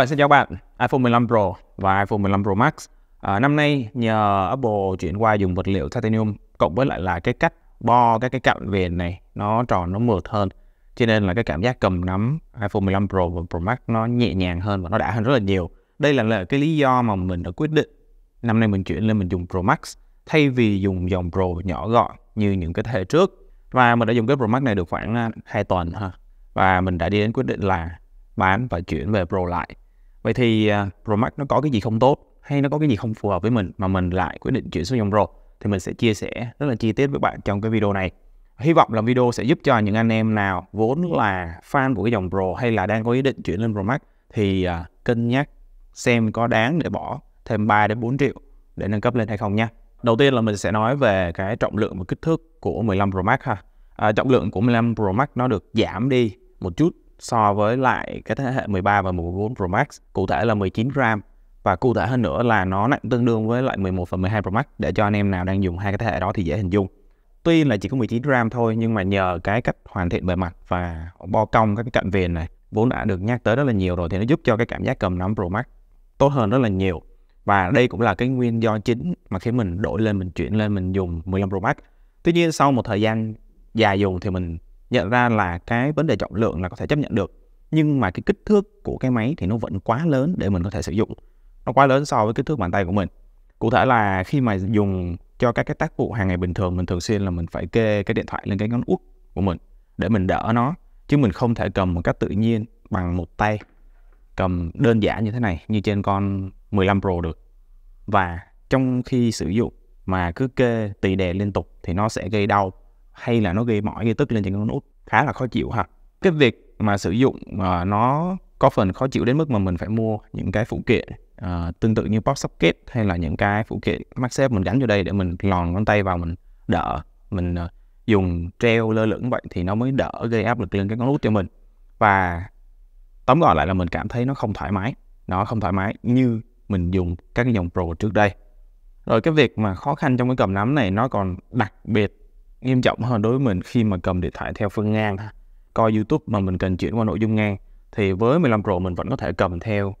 Rồi xin chào bạn, iPhone 15 Pro và iPhone 15 Pro Max à, Năm nay nhờ Apple chuyển qua dùng vật liệu titanium Cộng với lại là cái cách bo các cái cạnh viền này Nó tròn, nó mượt hơn Cho nên là cái cảm giác cầm nắm iPhone 15 Pro và Pro Max Nó nhẹ nhàng hơn và nó đã hơn rất là nhiều Đây là, là cái lý do mà mình đã quyết định Năm nay mình chuyển lên mình dùng Pro Max Thay vì dùng dòng Pro nhỏ gọn như những cái thế hệ trước Và mình đã dùng cái Pro Max này được khoảng 2 à, tuần ha Và mình đã đi đến quyết định là bán và chuyển về Pro lại vậy thì à, Pro Max nó có cái gì không tốt hay nó có cái gì không phù hợp với mình mà mình lại quyết định chuyển sang dòng Pro thì mình sẽ chia sẻ rất là chi tiết với bạn trong cái video này hy vọng là video sẽ giúp cho những anh em nào vốn là fan của cái dòng Pro hay là đang có ý định chuyển lên Pro Max thì à, cân nhắc xem có đáng để bỏ thêm 3 đến 4 triệu để nâng cấp lên hay không nha. Đầu tiên là mình sẽ nói về cái trọng lượng và kích thước của 15 Pro Max ha. À, trọng lượng của 15 Pro Max nó được giảm đi một chút so với lại cái thế hệ 13 và 14 Pro Max cụ thể là 19 RAM và cụ thể hơn nữa là nó nặng tương đương với lại 11 và 12 Pro Max để cho anh em nào đang dùng hai cái thế hệ đó thì dễ hình dung tuy là chỉ có 19 RAM thôi nhưng mà nhờ cái cách hoàn thiện bề mặt và bo cong các cái cạnh viền này vốn đã được nhắc tới rất là nhiều rồi thì nó giúp cho cái cảm giác cầm nắm Pro Max tốt hơn rất là nhiều và đây cũng là cái nguyên do chính mà khi mình đổi lên mình chuyển lên mình dùng 15 Pro Max tuy nhiên sau một thời gian dài dùng thì mình nhận ra là cái vấn đề trọng lượng là có thể chấp nhận được nhưng mà cái kích thước của cái máy thì nó vẫn quá lớn để mình có thể sử dụng nó quá lớn so với kích thước bàn tay của mình cụ thể là khi mà dùng cho các cái tác vụ hàng ngày bình thường mình thường xuyên là mình phải kê cái điện thoại lên cái ngón út của mình để mình đỡ nó chứ mình không thể cầm một cách tự nhiên bằng một tay cầm đơn giản như thế này như trên con 15 Pro được và trong khi sử dụng mà cứ kê tì đè liên tục thì nó sẽ gây đau hay là nó gây mỏi gây tức lên trên con út khá là khó chịu ha cái việc mà sử dụng mà nó có phần khó chịu đến mức mà mình phải mua những cái phụ kiện uh, tương tự như box socket hay là những cái phụ kiện mắc mình gắn vô đây để mình lòn ngón tay vào mình đỡ mình uh, dùng treo lơ lửng vậy thì nó mới đỡ gây áp lực lên cái ngón út cho mình và tóm gọn lại là mình cảm thấy nó không thoải mái nó không thoải mái như mình dùng các cái dòng pro trước đây rồi cái việc mà khó khăn trong cái cầm nắm này nó còn đặc biệt nghiêm trọng hơn đối với mình khi mà cầm điện thoại theo phương ngang coi YouTube mà mình cần chuyển qua nội dung ngang thì với 15 Pro mình vẫn có thể cầm theo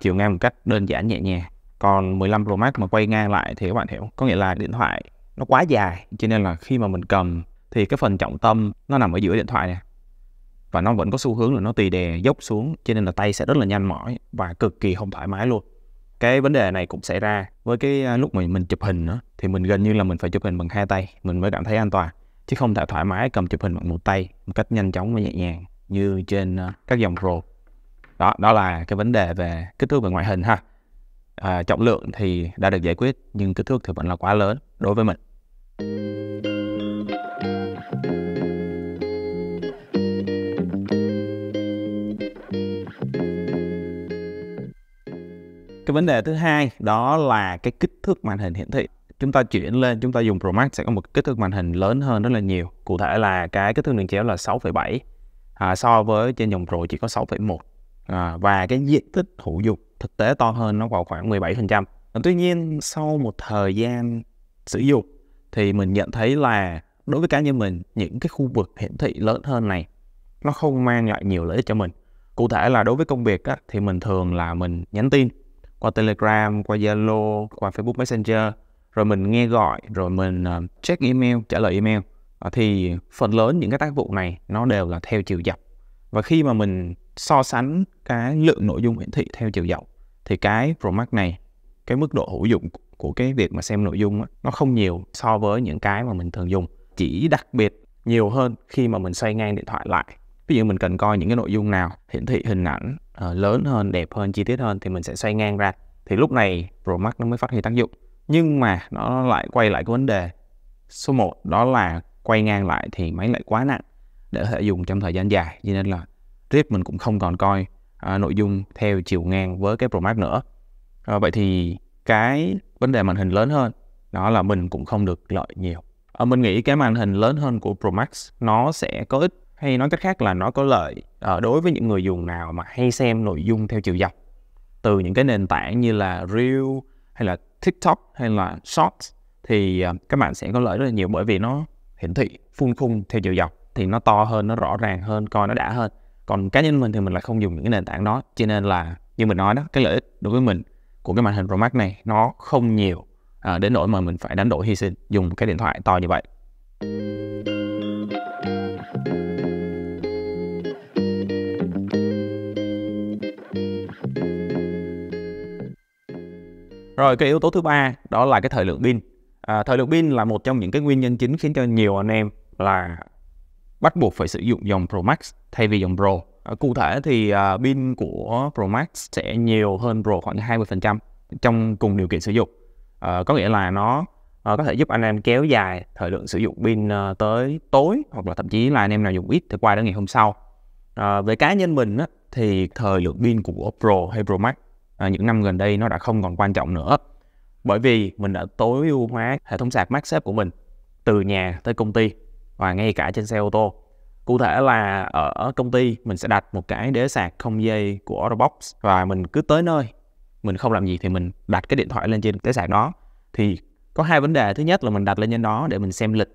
chiều ngang một cách đơn giản nhẹ nhàng còn 15 Pro Max mà quay ngang lại thì các bạn hiểu có nghĩa là điện thoại nó quá dài cho nên là khi mà mình cầm thì cái phần trọng tâm nó nằm ở giữa điện thoại này và nó vẫn có xu hướng là nó tì đè dốc xuống cho nên là tay sẽ rất là nhanh mỏi và cực kỳ không thoải mái luôn cái vấn đề này cũng xảy ra với cái à, lúc mà mình chụp hình nữa thì mình gần như là mình phải chụp hình bằng hai tay mình mới cảm thấy an toàn chứ không thể thoải mái cầm chụp hình bằng một tay một cách nhanh chóng và nhẹ nhàng như trên à, các dòng pro đó đó là cái vấn đề về kích thước về ngoại hình ha à, trọng lượng thì đã được giải quyết nhưng kích thước thì vẫn là quá lớn đối với mình cái vấn đề thứ hai đó là cái kích thước màn hình hiển thị chúng ta chuyển lên chúng ta dùng Pro Max sẽ có một kích thước màn hình lớn hơn rất là nhiều cụ thể là cái kích thước đường chéo là 6,7 à, so với trên dòng Pro chỉ có 6,1 à, và cái diện tích hữu dụng thực tế to hơn nó vào khoảng 17% à, tuy nhiên sau một thời gian sử dụng thì mình nhận thấy là đối với cá nhân mình những cái khu vực hiển thị lớn hơn này nó không mang lại nhiều lợi ích cho mình cụ thể là đối với công việc á, thì mình thường là mình nhắn tin qua Telegram, qua Zalo, qua Facebook Messenger, rồi mình nghe gọi, rồi mình ờ, check email, trả lời email ờ, thì phần lớn những cái tác vụ này nó đều là theo chiều dọc. Và khi mà mình so sánh cái lượng nội dung hiển thị theo chiều dọc thì cái Pro này cái mức độ hữu dụng của cái việc mà xem nội dung đó, nó không nhiều so với những cái mà mình thường dùng chỉ đặc biệt nhiều hơn khi mà mình xoay ngang điện thoại lại ví dụ mình cần coi những cái nội dung nào hiển thị hình ảnh uh, lớn hơn đẹp hơn chi tiết hơn thì mình sẽ xoay ngang ra thì lúc này Pro Max nó mới phát huy tác dụng nhưng mà nó lại quay lại cái vấn đề số 1 đó là quay ngang lại thì máy lại quá nặng để có thể dùng trong thời gian dài cho nên là tiếp mình cũng không còn coi à, nội dung theo chiều ngang với cái Pro Max nữa à, vậy thì cái vấn đề màn hình lớn hơn đó là mình cũng không được lợi nhiều à, mình nghĩ cái màn hình lớn hơn của Pro Max nó sẽ có ích hay nói cách khác là nó có lợi uh, đối với những người dùng nào mà hay xem nội dung theo chiều dọc từ những cái nền tảng như là Reel hay là TikTok hay là Shorts thì uh, các bạn sẽ có lợi rất là nhiều bởi vì nó hiển thị full khung theo chiều dọc thì nó to hơn, nó rõ ràng hơn, coi nó đã hơn. Còn cá nhân mình thì mình lại không dùng những cái nền tảng đó, cho nên là như mình nói đó, cái lợi ích đối với mình của cái màn hình Pro Max này nó không nhiều à, đến nỗi mà mình phải đánh đổi hy sinh dùng cái điện thoại to như vậy. rồi cái yếu tố thứ ba đó là cái thời lượng pin à, thời lượng pin là một trong những cái nguyên nhân chính khiến cho nhiều anh em là bắt buộc phải sử dụng dòng Pro Max thay vì dòng Pro à, cụ thể thì à, pin của Pro Max sẽ nhiều hơn Pro khoảng 20% trong cùng điều kiện sử dụng à, có nghĩa là nó à, có thể giúp anh em kéo dài thời lượng sử dụng pin à, tới tối hoặc là thậm chí là anh em nào dùng ít thì qua đến ngày hôm sau à, về cá nhân mình á, thì thời lượng pin của Pro hay Pro Max à, những năm gần đây nó đã không còn quan trọng nữa bởi vì mình đã tối ưu hóa hệ thống sạc MagSafe của mình từ nhà tới công ty và ngay cả trên xe ô tô cụ thể là ở công ty mình sẽ đặt một cái đế sạc không dây của Autobox và mình cứ tới nơi mình không làm gì thì mình đặt cái điện thoại lên trên đế sạc đó thì có hai vấn đề thứ nhất là mình đặt lên trên đó để mình xem lịch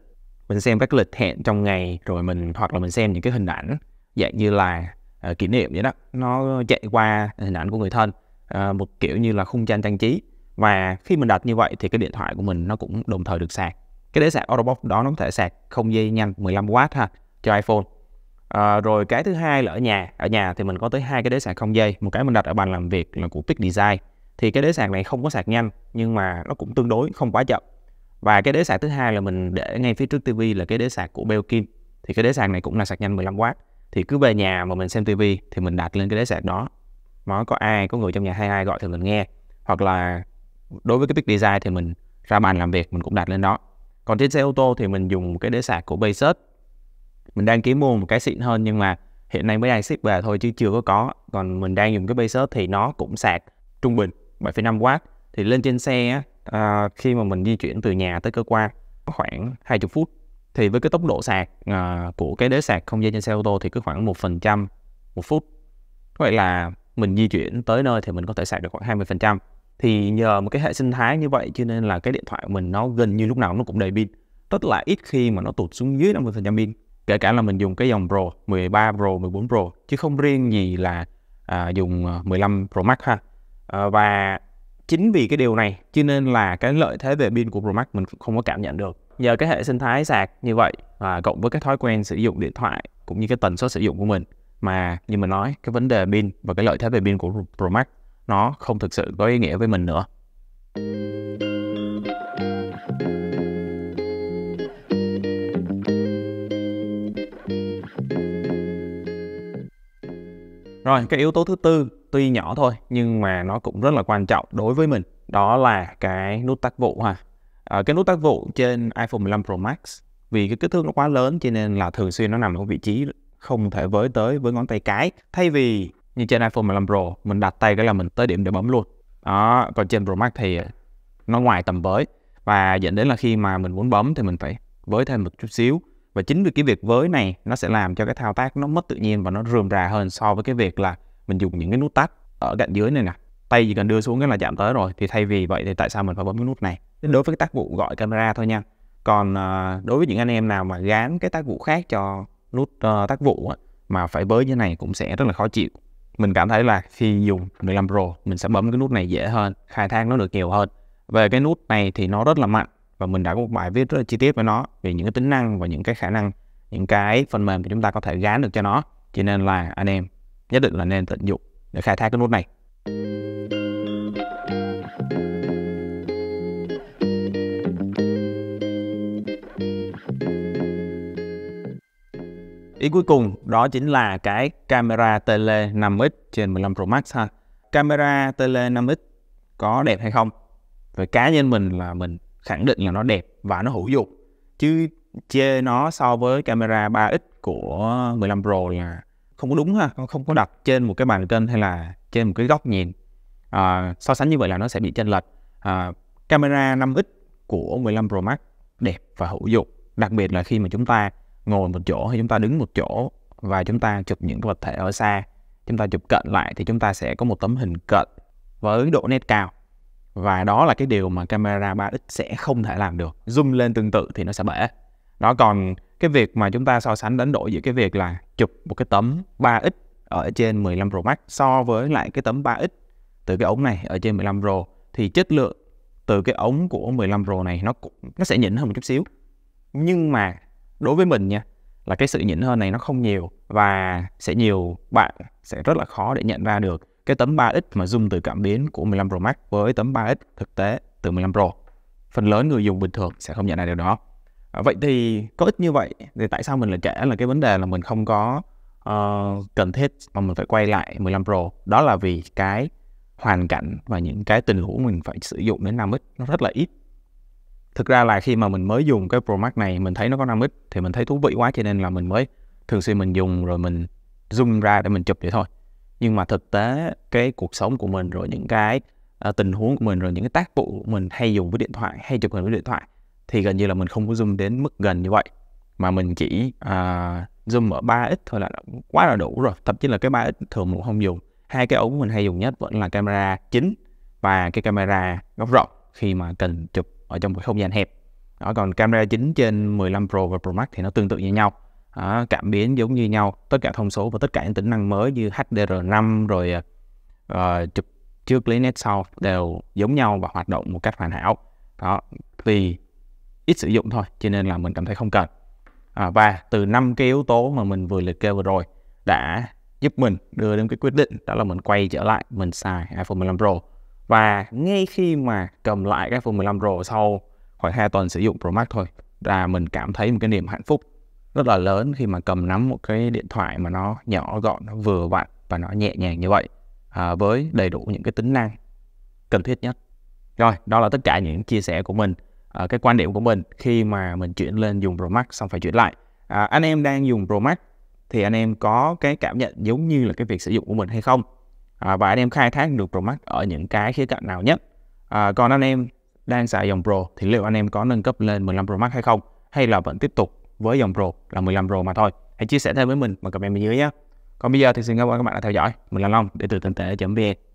mình xem các lịch hẹn trong ngày rồi mình hoặc là mình xem những cái hình ảnh dạng như là uh, kỷ niệm vậy đó nó chạy qua hình ảnh của người thân À, một kiểu như là khung tranh trang trí và khi mình đặt như vậy thì cái điện thoại của mình nó cũng đồng thời được sạc cái đế sạc Autobox đó nó có thể sạc không dây nhanh 15W ha cho iPhone à, rồi cái thứ hai là ở nhà ở nhà thì mình có tới hai cái đế sạc không dây một cái mình đặt ở bàn làm việc là của Peak Design thì cái đế sạc này không có sạc nhanh nhưng mà nó cũng tương đối không quá chậm và cái đế sạc thứ hai là mình để ngay phía trước TV là cái đế sạc của Belkin thì cái đế sạc này cũng là sạc nhanh 15W thì cứ về nhà mà mình xem TV thì mình đặt lên cái đế sạc đó nó có ai có người trong nhà hay ai gọi thì mình nghe hoặc là đối với cái big design thì mình ra bàn làm việc mình cũng đặt lên đó còn trên xe ô tô thì mình dùng cái đế sạc của Bayset mình đang kiếm mua một cái xịn hơn nhưng mà hiện nay mới đang ship về thôi chứ chưa có có còn mình đang dùng cái Bayset thì nó cũng sạc trung bình 7,5W thì lên trên xe à, khi mà mình di chuyển từ nhà tới cơ quan khoảng 20 phút thì với cái tốc độ sạc à, của cái đế sạc không dây trên xe ô tô thì cứ khoảng 1% một phút vậy là mình di chuyển tới nơi thì mình có thể sạc được khoảng 20% thì nhờ một cái hệ sinh thái như vậy cho nên là cái điện thoại của mình nó gần như lúc nào nó cũng đầy pin tức là ít khi mà nó tụt xuống dưới 50% pin kể cả là mình dùng cái dòng Pro 13 Pro 14 Pro chứ không riêng gì là à, dùng 15 à, Pro Max ha à, và chính vì cái điều này cho nên là cái lợi thế về pin của Pro Max mình không có cảm nhận được nhờ cái hệ sinh thái sạc như vậy và cộng với cái thói quen sử dụng điện thoại cũng như cái tần suất sử dụng của mình mà như mình nói cái vấn đề pin và cái lợi thế về pin của Pro Max nó không thực sự có ý nghĩa với mình nữa. Rồi, cái yếu tố thứ tư tuy nhỏ thôi nhưng mà nó cũng rất là quan trọng đối với mình, đó là cái nút tác vụ ha. À, cái nút tác vụ trên iPhone 15 Pro Max vì cái kích thước nó quá lớn cho nên là thường xuyên nó nằm ở vị trí không thể với tới với ngón tay cái thay vì như trên iPhone 15 Pro mình đặt tay cái là mình tới điểm để bấm luôn đó còn trên Pro Max thì nó ngoài tầm với và dẫn đến là khi mà mình muốn bấm thì mình phải với thêm một chút xíu và chính vì cái việc với này nó sẽ làm cho cái thao tác nó mất tự nhiên và nó rườm rà hơn so với cái việc là mình dùng những cái nút tắt ở cạnh dưới này nè tay chỉ cần đưa xuống cái là chạm tới rồi thì thay vì vậy thì tại sao mình phải bấm cái nút này đối với cái tác vụ gọi camera thôi nha còn à, đối với những anh em nào mà gán cái tác vụ khác cho nút uh, tác vụ á, mà phải bới như này cũng sẽ rất là khó chịu mình cảm thấy là khi dùng 15 Pro mình sẽ bấm cái nút này dễ hơn khai thác nó được nhiều hơn về cái nút này thì nó rất là mạnh và mình đã có một bài viết rất là chi tiết với nó về những cái tính năng và những cái khả năng những cái phần mềm thì chúng ta có thể gán được cho nó cho nên là anh em nhất định là nên tận dụng để khai thác cái nút này Ý cuối cùng đó chính là cái camera tele 5x trên 15 Pro Max ha. Camera tele 5x có đẹp hay không? Về cá nhân mình là mình khẳng định là nó đẹp và nó hữu dụng. Chứ chê nó so với camera 3x của 15 Pro là không có đúng ha, ờ, không có đặt trên một cái bàn cân hay là trên một cái góc nhìn. À, so sánh như vậy là nó sẽ bị chênh lệch. À, camera 5x của 15 Pro Max đẹp và hữu dụng, đặc biệt là khi mà chúng ta ngồi một chỗ hay chúng ta đứng một chỗ và chúng ta chụp những vật thể ở xa chúng ta chụp cận lại thì chúng ta sẽ có một tấm hình cận với độ nét cao và đó là cái điều mà camera 3x sẽ không thể làm được zoom lên tương tự thì nó sẽ bể đó còn cái việc mà chúng ta so sánh đánh đổi giữa cái việc là chụp một cái tấm 3x ở trên 15 Pro Max so với lại cái tấm 3x từ cái ống này ở trên 15 Pro thì chất lượng từ cái ống của 15 Pro này nó cũng nó sẽ nhỉnh hơn một chút xíu nhưng mà đối với mình nha là cái sự nhỉnh hơn này nó không nhiều và sẽ nhiều bạn sẽ rất là khó để nhận ra được cái tấm 3x mà zoom từ cảm biến của 15 Pro Max với tấm 3x thực tế từ 15 Pro. Phần lớn người dùng bình thường sẽ không nhận ra điều đó. À, vậy thì có ít như vậy thì tại sao mình lại kể là cái vấn đề là mình không có uh, cần thiết mà mình phải quay lại 15 Pro đó là vì cái hoàn cảnh và những cái tình huống mình phải sử dụng đến 5x nó rất là ít thực ra là khi mà mình mới dùng cái Pro Max này mình thấy nó có 5x thì mình thấy thú vị quá cho nên là mình mới thường xuyên mình dùng rồi mình zoom ra để mình chụp vậy thôi nhưng mà thực tế cái cuộc sống của mình rồi những cái uh, tình huống của mình rồi những cái tác vụ của mình hay dùng với điện thoại hay chụp hình với điện thoại thì gần như là mình không có zoom đến mức gần như vậy mà mình chỉ uh, zoom ở 3x thôi là quá là đủ rồi thậm chí là cái 3x thường mình không dùng hai cái ống mình hay dùng nhất vẫn là camera chính và cái camera góc rộng khi mà cần chụp ở trong một không gian hẹp đó, còn camera chính trên 15 Pro và Pro Max thì nó tương tự như nhau đó, cảm biến giống như nhau tất cả thông số và tất cả những tính năng mới như HDR5 rồi uh, ờ, ờ, chụp trước lấy nét sau đều giống nhau và hoạt động một cách hoàn hảo đó vì ít sử dụng thôi cho nên là mình cảm thấy không cần à, và từ năm cái yếu tố mà mình vừa liệt kê vừa rồi đã giúp mình đưa đến cái quyết định đó là mình quay trở lại mình xài iPhone 15 Pro và ngay khi mà cầm lại cái iPhone 15 Pro sau khoảng 2 tuần sử dụng Pro Max thôi là mình cảm thấy một cái niềm hạnh phúc rất là lớn khi mà cầm nắm một cái điện thoại mà nó nhỏ gọn nó vừa vặn và nó nhẹ nhàng như vậy à, với đầy đủ những cái tính năng cần thiết nhất rồi đó là tất cả những chia sẻ của mình à, cái quan điểm của mình khi mà mình chuyển lên dùng Pro Max xong phải chuyển lại à, anh em đang dùng Pro Max thì anh em có cái cảm nhận giống như là cái việc sử dụng của mình hay không à, và anh em khai thác được Pro Max ở những cái khía cạnh nào nhất. À, còn anh em đang xài dòng Pro thì liệu anh em có nâng cấp lên 15 Pro Max hay không hay là vẫn tiếp tục với dòng Pro là 15 Pro mà thôi. Hãy chia sẻ thêm với mình và comment bên dưới nhé. Còn bây giờ thì xin cảm ơn các bạn đã theo dõi. Mình là Long để từ tinh tế.vn